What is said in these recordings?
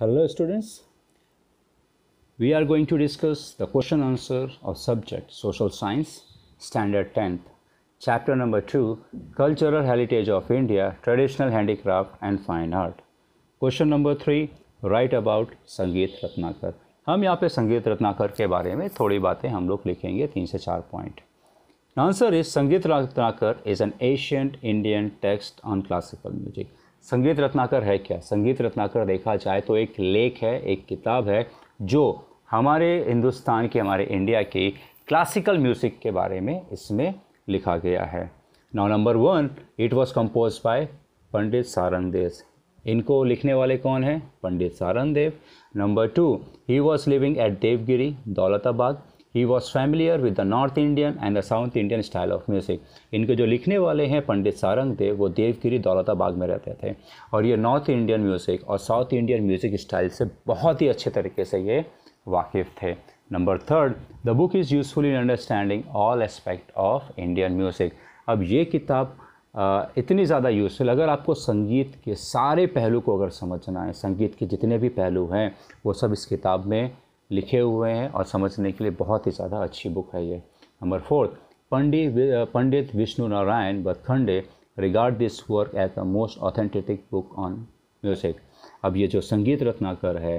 Hello students, we are going to discuss the question answer of subject social science standard 10th chapter number 2 cultural heritage of India traditional handicraft and fine art. Question number 3 write about संगीत रत्नाकर हम यहाँ पे संगीत रत्नाकर के बारे में थोड़ी बातें हम लोग लिखेंगे तीन से चार point answer is Sangeet Ratnakar is an ancient Indian text on classical music Sangeet Ratnakar है क्या संगीत रत्नाकर देखा जाए तो एक लेख है एक किताब है जो हमारे हिंदुस्तान के हमारे इंडिया के क्लासिकल म्यूज़िक के बारे में इसमें लिखा गया है now number one it was compose by Pandit Sarangdev इनको लिखने वाले कौन हैं Pandit Sarang Dev number two he was living at Devgiri Daulatabad he was familiar with the north Indian and the south Indian style of music इनके जो लिखने वाले हैं पंडित सारंग देव वो देवगिरी दौलताबाग में रहते थे और ये नॉर्थ इंडियन म्यूज़िक और साउथ इंडियन म्यूज़िक स्टाइल से बहुत ही अच्छे तरीके से ये वाकिफ़ थे number third the book is useful in understanding all aspect of Indian music अब ये किताब इतनी ज़्यादा यूज़फुल अगर आपको संगीत के सारे पहलू को अगर समझना है संगीत के जितने भी पहलू हैं वो सब इस किताब में लिखे हुए हैं और समझने के लिए बहुत ही ज़्यादा अच्छी बुक है ये number fourth Pandit Pandit Vishnu Narayan Bhatkhande regard this work as the most authentic book on music अब ये जो संगीत रत्नाकर है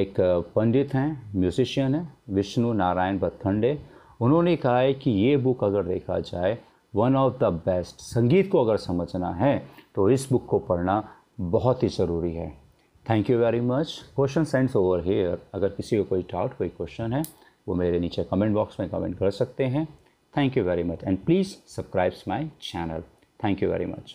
एक पंडित हैं म्यूजिशियन हैं विष्णु नारायण बतखंडे उन्होंने कहा है कि ये बुक अगर देखा जाए वन ऑफ द बेस्ट संगीत को अगर समझना है तो इस बुक को पढ़ना बहुत ही ज़रूरी है thank you very much question sends over here अगर किसी को कोई डाउट कोई क्वेश्चन है वो मेरे नीचे कमेंट बॉक्स में कमेंट कर सकते हैं thank you very much and please subscribes my channel thank you very much